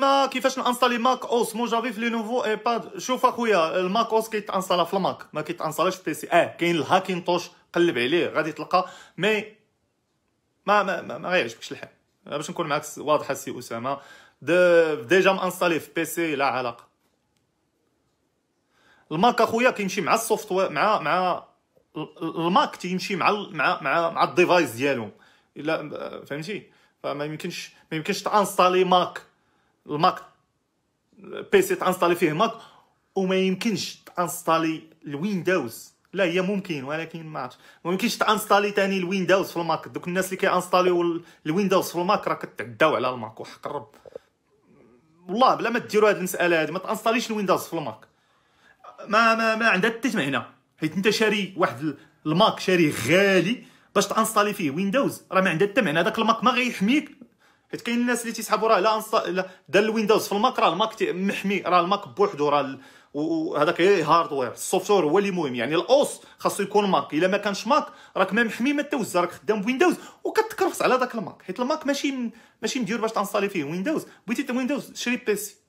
انا كيفاش نانصالي ماك اوس مو جافي في لينوفو نوفو ايباد شوف اخويا الماك اوس كيتانصالا في الماك ما كيتانصالاش في بي سي اه كاين طوش قلب عليه غادي تلقى مي ما ما ما, ما غيعجبكش الحال باش نكون معاك واضحه سي اسامه ديجا مانصالي في بي سي لا علاقه الماك اخويا كيمشي مع السوفتوير مع مع الماك تيمشي مع مع مع, مع الديفايس ديالهم الا فهمتي فما يمكنش ما يمكنش تانصالي ماك الماك بيسي تانستالي فيه ماك وما يمكنش تانستالي الويندوز لا هي ممكن ولكن ما عرفتش ما يمكنش تانستالي ثاني الويندوز في الماك دوك الناس اللي كيانستاليو الويندوز في الماك راه كتعداو على الماك وحق الرب والله بلا ما ديروا هذه المساله هذه ما تانستاليش الويندوز في الماك ما ما ما عندها حتى معنى حيت انت شاري واحد الماك شاري غالي باش تانستالي فيه ويندوز راه ما عندها حتى معنى داك الماك ما غيحميك حيت كاين الناس اللي تيسحبوا راه لا انصا لا دار الويندوز في الماك راه الماك محمي راه الماك بوحدو راه وهذاك هي هاردوير السوفتوير هو اللي مهم يعني الاوس خاصو يكون ماك الا ما كانش ماك راك ما محمي ما توز راك خدام بويندوز وكتكرفص على داك الماك حيت الماك ماشي ماشي مدير باش تنصالي فيه ويندوز بغيتي ويندوز شري بيسي